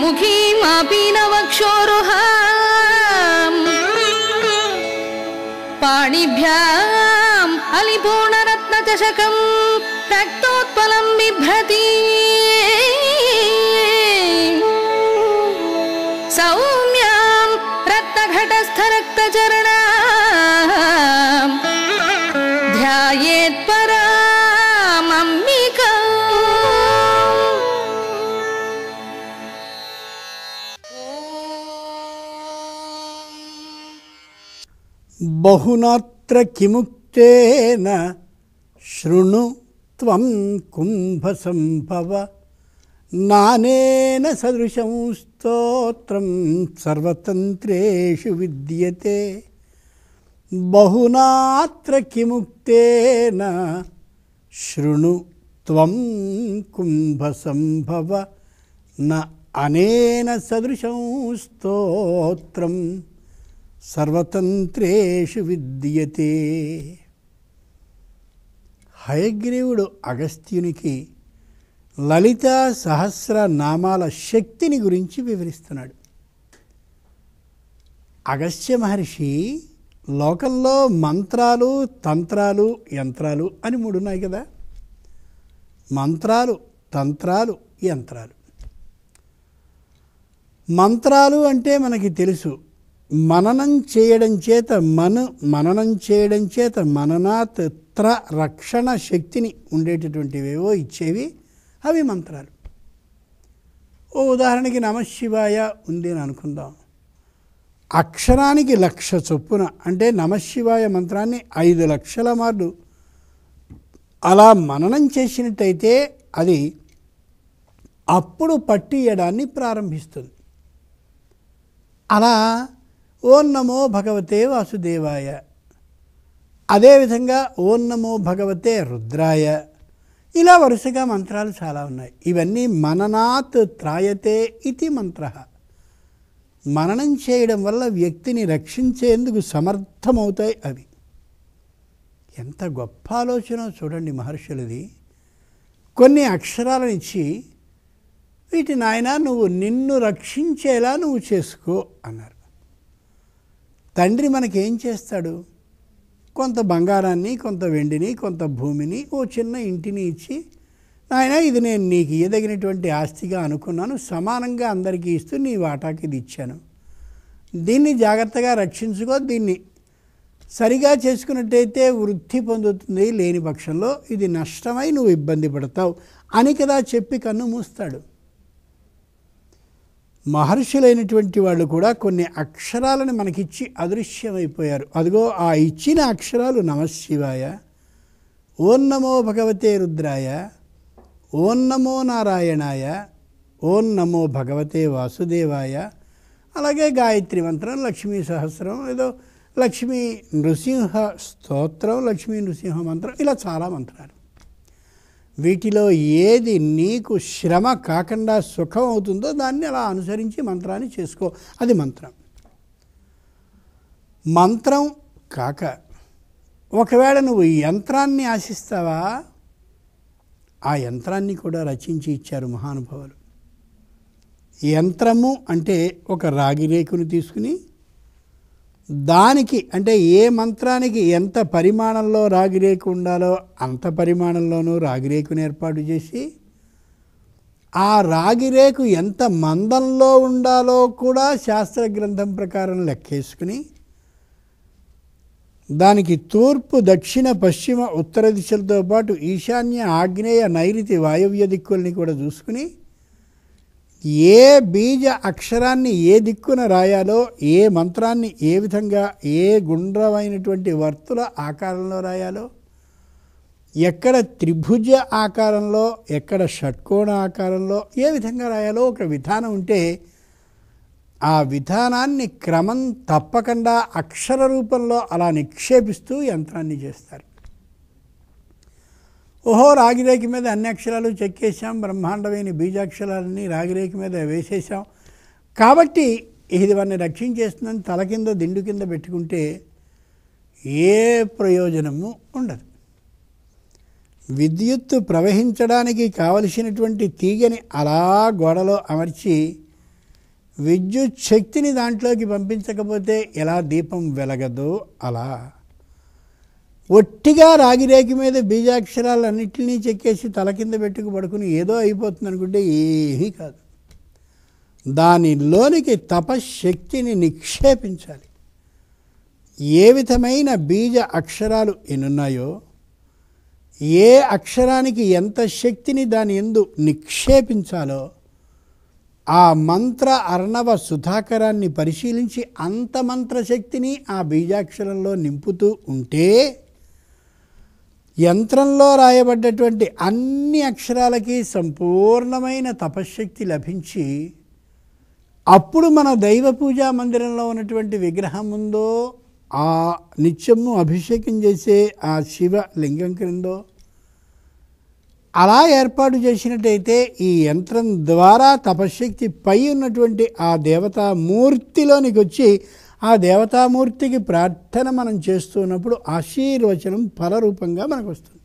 मुखी न वक्षोरुह पाणिभ्याम् अलिपूर्णरत्नचषकम् रक्तोत्पलम् बिभ्रती सौ பகுநாத்திர கிமுக்தேன ஸ்ருணு துவம் கும்பசம்பவ நானேன சதுஷம் ஸ்தோத்திரம் சர்வதந்திரேஷு வித்தியதே பகுநாத்திர கிமுக்தேன ஸ்ருணு துவம் கும்பசம்பவ ந அனேன சதுஷம் ஸ்தோத்திரம் సర్వతంత్రేషు విద్యతే హయగ్రీవుడు అగస్త్యునికి లలిత సహస్ర నామాల శక్తిని గురించి వివరిస్తున్నాడు అగస్త్య మహర్షి లోకంలో మంత్రాలు తంత్రాలు యంత్రాలు అని మూడు ఉన్నాయి కదా మంత్రాలు తంత్రాలు యంత్రాలు మంత్రాలు అంటే మనకి తెలుసు మననం చేయడం చేత మను మననం చేయడం చేత మననాత్ త్ర రక్షణ శక్తిని ఉండేటటువంటివేవో ఇచ్చేవి అవి మంత్రాలు ఓ ఉదాహరణకి నమశివాయ ఉంది అని అనుకుందాం అక్షరానికి లక్ష చొప్పున అంటే నమశివాయ మంత్రాన్ని ఐదు లక్షల మార్లు అలా మననం చేసినట్టయితే అది అప్పుడు పట్టియడాన్ని ప్రారంభిస్తుంది అలా ఓం నమో భగవతే వాసుదేవాయ అదేవిధంగా ఓం నమో భగవతే రుద్రాయ ఇలా వరుసగా మంత్రాలు చాలా ఉన్నాయి ఇవన్నీ మననాత్ త్రాయతే ఇది మంత్ర మననం చేయడం వల్ల వ్యక్తిని రక్షించేందుకు సమర్థమవుతాయి అవి ఎంత గొప్ప ఆలోచన చూడండి మహర్షులది కొన్ని అక్షరాలను ఇచ్చి వీటి నాయన నువ్వు నిన్ను రక్షించేలా నువ్వు చేసుకో అన్నారు తండ్రి మనకేం చేస్తాడు కొంత బంగారాన్ని కొంత వెండిని కొంత భూమిని ఓ చిన్న ఇంటిని ఇచ్చి నాయన ఇది నేను నీకు ఇయ్యదగినటువంటి ఆస్తిగా అనుకున్నాను సమానంగా అందరికీ ఇస్తూ నీ వాటాకి ఇది ఇచ్చాను దీన్ని జాగ్రత్తగా రక్షించుకో దీన్ని సరిగా చేసుకున్నట్టయితే వృద్ధి పొందుతుంది లేని పక్షంలో ఇది నష్టమై నువ్వు ఇబ్బంది పడతావు అని కదా చెప్పి కన్ను మూస్తాడు మహర్షులైనటువంటి వాళ్ళు కూడా కొన్ని అక్షరాలను మనకిచ్చి అదృశ్యమైపోయారు అదిగో ఆ ఇచ్చిన అక్షరాలు నమశివాయ ఓం నమో భగవతే రుద్రాయ ఓం నమో నారాయణాయ ఓం నమో భగవతే వాసుదేవాయ అలాగే గాయత్రి మంత్రం లక్ష్మీ సహస్రం ఏదో లక్ష్మీ నృసింహ స్తోత్రం లక్ష్మీ నృసింహ మంత్రం ఇలా చాలా మంత్రాలు వీటిలో ఏది నీకు శ్రమ కాకుండా సుఖం అవుతుందో దాన్ని అలా అనుసరించి మంత్రాన్ని చేసుకో అది మంత్రం మంత్రం కాక ఒకవేళ నువ్వు యంత్రాన్ని ఆశిస్తావా ఆ యంత్రాన్ని కూడా రచించి ఇచ్చారు మహానుభావులు యంత్రము అంటే ఒక రాగి రేకును తీసుకుని దానికి అంటే ఏ మంత్రానికి ఎంత పరిమాణంలో రాగిరేకు ఉండాలో అంత పరిమాణంలోనూ రాగిరేకును ఏర్పాటు చేసి ఆ రాగిరేకు ఎంత మందంలో ఉండాలో కూడా శాస్త్ర గ్రంథం ప్రకారం లెక్కేసుకుని దానికి తూర్పు దక్షిణ పశ్చిమ ఉత్తర దిశలతో పాటు ఈశాన్య ఆగ్నేయ నైరుతి వాయువ్య దిక్కుల్ని కూడా చూసుకుని ఏ బీజ అక్షరాన్ని ఏ దిక్కున రాయాలో ఏ మంత్రాన్ని ఏ విధంగా ఏ గుండ్రమైనటువంటి వర్తుల ఆకారంలో రాయాలో ఎక్కడ త్రిభుజ ఆకారంలో ఎక్కడ షట్కోణ ఆకారంలో ఏ విధంగా రాయాలో ఒక విధానం ఉంటే ఆ విధానాన్ని క్రమం తప్పకుండా అక్షర రూపంలో అలా నిక్షేపిస్తూ యంత్రాన్ని చేస్తారు ఓహో రాగిరేఖ మీద అన్ని అక్షరాలు చెక్కేసాం బ్రహ్మాండమైన బీజాక్షరాలన్నీ రాగిరేఖ మీద వేసేసాం కాబట్టి ఇది వారిని రక్షించేస్తుందని తల కింద దిండు కింద పెట్టుకుంటే ఏ ప్రయోజనము ఉండదు విద్యుత్తు ప్రవహించడానికి కావలసినటువంటి తీగని అలా గోడలో అమర్చి విద్యుత్ శక్తిని దాంట్లోకి పంపించకపోతే ఎలా దీపం వెలగదో అలా ఒట్టిగా రాగిరేకి మీద బీజాక్షరాలన్నింటినీ చెక్కేసి తల కింద పెట్టుకు పడుకుని ఏదో అయిపోతుంది అనుకుంటే ఏమీ కాదు దానిలోనికి తపశక్తిని నిక్షేపించాలి ఏ విధమైన బీజ అక్షరాలు ఎన్నున్నాయో ఏ అక్షరానికి ఎంత శక్తిని దాని ఎందు నిక్షేపించాలో ఆ మంత్ర అర్ణవ సుధాకరాన్ని పరిశీలించి అంత మంత్రశక్తిని ఆ బీజాక్షరంలో నింపుతూ ఉంటే యంత్రంలో రాయబడ్డటువంటి అన్ని అక్షరాలకి సంపూర్ణమైన తపశ్శక్తి లభించి అప్పుడు మన దైవ పూజా మందిరంలో ఉన్నటువంటి విగ్రహం ఉందో ఆ నిత్యము అభిషేకం చేసే ఆ శివ లింగం క్రిందో అలా ఏర్పాటు చేసినట్టయితే ఈ యంత్రం ద్వారా తపశ్శక్తి పై ఉన్నటువంటి ఆ దేవతామూర్తిలోనికి వచ్చి ఆ దేవతామూర్తికి ప్రార్థన మనం చేస్తున్నప్పుడు ఆశీర్వచనం ఫలరూపంగా మనకు వస్తుంది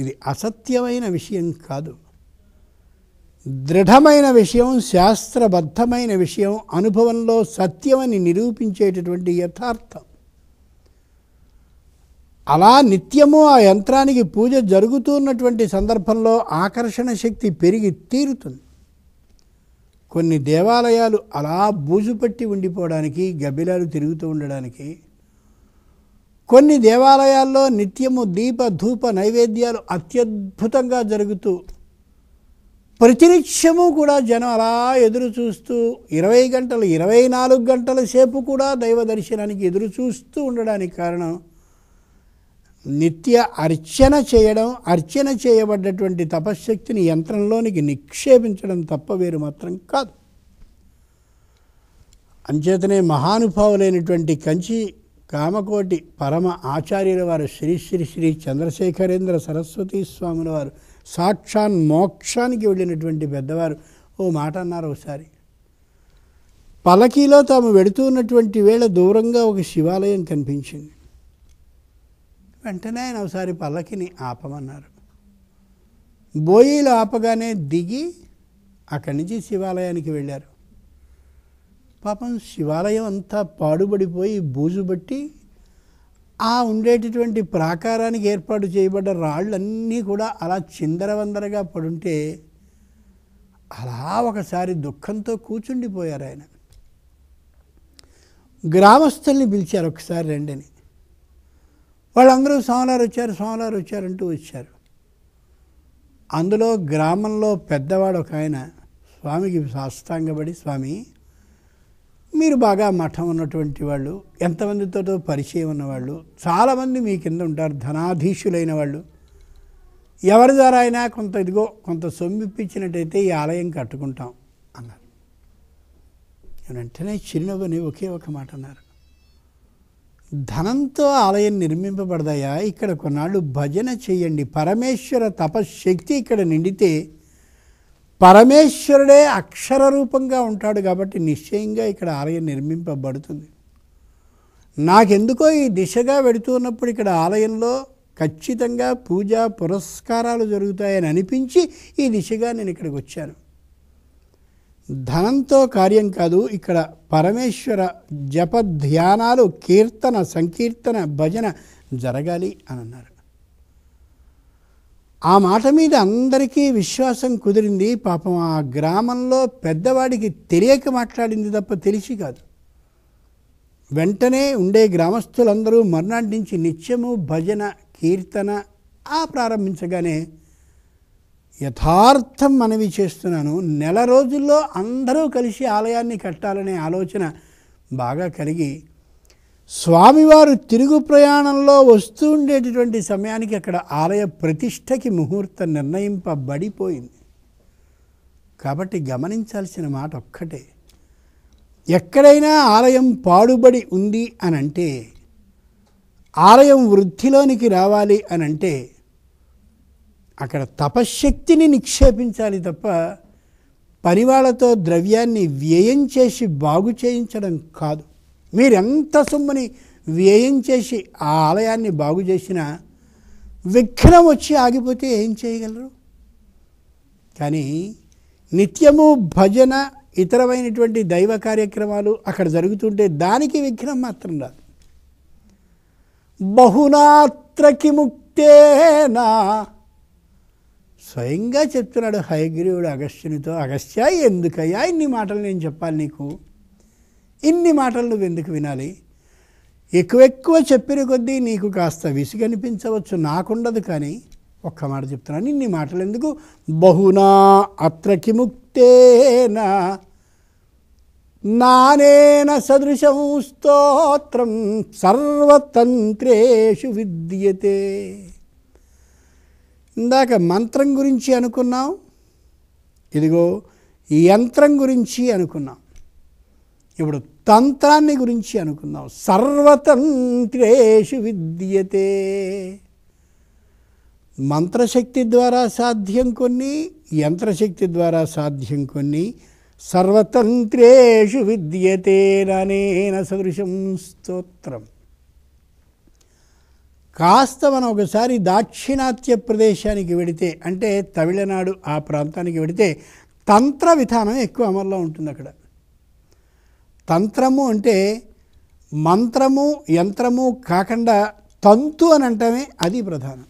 ఇది అసత్యమైన విషయం కాదు దృఢమైన విషయం శాస్త్రబద్ధమైన విషయం అనుభవంలో సత్యమని నిరూపించేటటువంటి యథార్థం అలా నిత్యము ఆ యంత్రానికి పూజ జరుగుతున్నటువంటి సందర్భంలో ఆకర్షణ శక్తి పెరిగి తీరుతుంది కొన్ని దేవాలయాలు అలా బూజు పట్టి ఉండిపోవడానికి గబ్బిలాలు తిరుగుతూ ఉండడానికి కొన్ని దేవాలయాల్లో నిత్యము దీప ధూప నైవేద్యాలు అత్యద్భుతంగా జరుగుతూ ప్రతినిత్యము కూడా జనం అలా ఎదురు చూస్తూ ఇరవై గంటలు ఇరవై నాలుగు గంటల సేపు కూడా దైవ దర్శనానికి ఎదురు చూస్తూ ఉండడానికి కారణం నిత్య అర్చన చేయడం అర్చన చేయబడ్డటువంటి తపశ్శక్తిని యంత్రంలోనికి నిక్షేపించడం తప్ప వేరు మాత్రం కాదు అంచేతనే మహానుభావులైనటువంటి కంచి కామకోటి పరమ ఆచార్యుల వారు శ్రీ శ్రీ శ్రీ చంద్రశేఖరేంద్ర సరస్వతీ స్వాముల వారు సాక్షాన్ మోక్షానికి వెళ్ళినటువంటి పెద్దవారు ఓ మాట అన్నారు ఒకసారి పలకీలో తాము వెడుతూ ఉన్నటువంటి వేళ దూరంగా ఒక శివాలయం కనిపించింది వెంటనే ఆయన ఒకసారి పల్లకిని ఆపమన్నారు బోయిలు ఆపగానే దిగి అక్కడి నుంచి శివాలయానికి వెళ్ళారు పాపం శివాలయం అంతా పాడుబడిపోయి బూజు బట్టి ఆ ఉండేటటువంటి ప్రాకారానికి ఏర్పాటు చేయబడ్డ రాళ్ళన్నీ కూడా అలా చిందరవందరగా పడుంటే అలా ఒకసారి దుఃఖంతో కూర్చుండిపోయారు ఆయన గ్రామస్తుల్ని పిలిచారు ఒకసారి రెండని వాళ్ళందరూ స్వామివారు వచ్చారు స్వామివారు వచ్చారంటూ వచ్చారు అందులో గ్రామంలో పెద్దవాడు ఒక ఆయన స్వామికి సాష్టాంగపడి స్వామి మీరు బాగా మఠం ఉన్నటువంటి వాళ్ళు ఎంతమందితో పరిచయం ఉన్నవాళ్ళు చాలామంది మీ కింద ఉంటారు ధనాధీశులైన వాళ్ళు ఎవరి ద్వారా అయినా కొంత ఇదిగో కొంత సొమ్మిప్పించినట్టయితే ఈ ఆలయం కట్టుకుంటాం అన్నారు వెంటనే చిరునవ్వుని ఒకే ఒక మాట అన్నారు ధనంతో ఆలయం నిర్మింపబడదయా ఇక్కడ కొన్నాళ్ళు భజన చేయండి పరమేశ్వర తపశ్శక్తి ఇక్కడ నిండితే పరమేశ్వరుడే అక్షర రూపంగా ఉంటాడు కాబట్టి నిశ్చయంగా ఇక్కడ ఆలయం నిర్మింపబడుతుంది నాకెందుకో ఈ దిశగా వెడుతున్నప్పుడు ఇక్కడ ఆలయంలో ఖచ్చితంగా పూజా పురస్కారాలు జరుగుతాయని అనిపించి ఈ దిశగా నేను ఇక్కడికి వచ్చాను ధనంతో కార్యం కాదు ఇక్కడ పరమేశ్వర జప ధ్యానాలు కీర్తన సంకీర్తన భజన జరగాలి అని అన్నారు ఆ మాట మీద అందరికీ విశ్వాసం కుదిరింది పాపం ఆ గ్రామంలో పెద్దవాడికి తెలియక మాట్లాడింది తప్ప తెలిసి కాదు వెంటనే ఉండే గ్రామస్తులందరూ మర్నాటి నుంచి నిత్యము భజన కీర్తన ఆ ప్రారంభించగానే యథార్థం మనవి చేస్తున్నాను నెల రోజుల్లో అందరూ కలిసి ఆలయాన్ని కట్టాలనే ఆలోచన బాగా కలిగి స్వామివారు తిరుగు ప్రయాణంలో వస్తూ ఉండేటటువంటి సమయానికి అక్కడ ఆలయ ప్రతిష్టకి ముహూర్తం నిర్ణయింపబడిపోయింది కాబట్టి గమనించాల్సిన మాట ఒక్కటే ఎక్కడైనా ఆలయం పాడుబడి ఉంది అనంటే ఆలయం వృద్ధిలోనికి రావాలి అనంటే అక్కడ తపశ్శక్తిని నిక్షేపించాలి తప్ప పనివాళ్లతో ద్రవ్యాన్ని వ్యయం చేసి బాగు చేయించడం కాదు మీరెంత సొమ్ముని వ్యయం చేసి ఆ ఆలయాన్ని బాగు చేసినా విఘ్నం వచ్చి ఆగిపోతే ఏం చేయగలరు కానీ నిత్యము భజన ఇతరమైనటువంటి దైవ కార్యక్రమాలు అక్కడ జరుగుతుంటే దానికి విఘ్నం మాత్రం రాదు బహునాత్రకి ముక్తేనా స్వయంగా చెప్తున్నాడు హయగ్రీవుడు అగస్త్యునితో అగస్త్య ఎందుకయ్యా ఇన్ని మాటలు నేను చెప్పాలి నీకు ఇన్ని మాటలు నువ్వు ఎందుకు వినాలి ఎక్కువ ఎక్కువ చెప్పిన కొద్దీ నీకు కాస్త విసిగనిపించవచ్చు నాకుండదు కానీ ఒక్క మాట చెప్తున్నాను ఇన్ని మాటలు ఎందుకు బహునా అత్రకి ముక్తేనా నానేన సదృశం స్తోత్రం సర్వతంత్రేషు విద్యతే ఇందాక మంత్రం గురించి అనుకున్నాం ఇదిగో యంత్రం గురించి అనుకున్నాం ఇప్పుడు తంత్రాన్ని గురించి అనుకుందాం సర్వతంత్రేషు విద్యతే మంత్రశక్తి ద్వారా సాధ్యం కొన్ని యంత్రశక్తి ద్వారా సాధ్యం కొన్ని సర్వతంత్రేషు విద్యతే నానేన సదృశం స్తోత్రం కాస్త మనం ఒకసారి దాక్షిణాత్య ప్రదేశానికి వెడితే అంటే తమిళనాడు ఆ ప్రాంతానికి వెడితే తంత్ర విధానం ఎక్కువ అమల్లో ఉంటుంది అక్కడ తంత్రము అంటే మంత్రము యంత్రము కాకుండా తంతు అని అంటామే అది ప్రధానం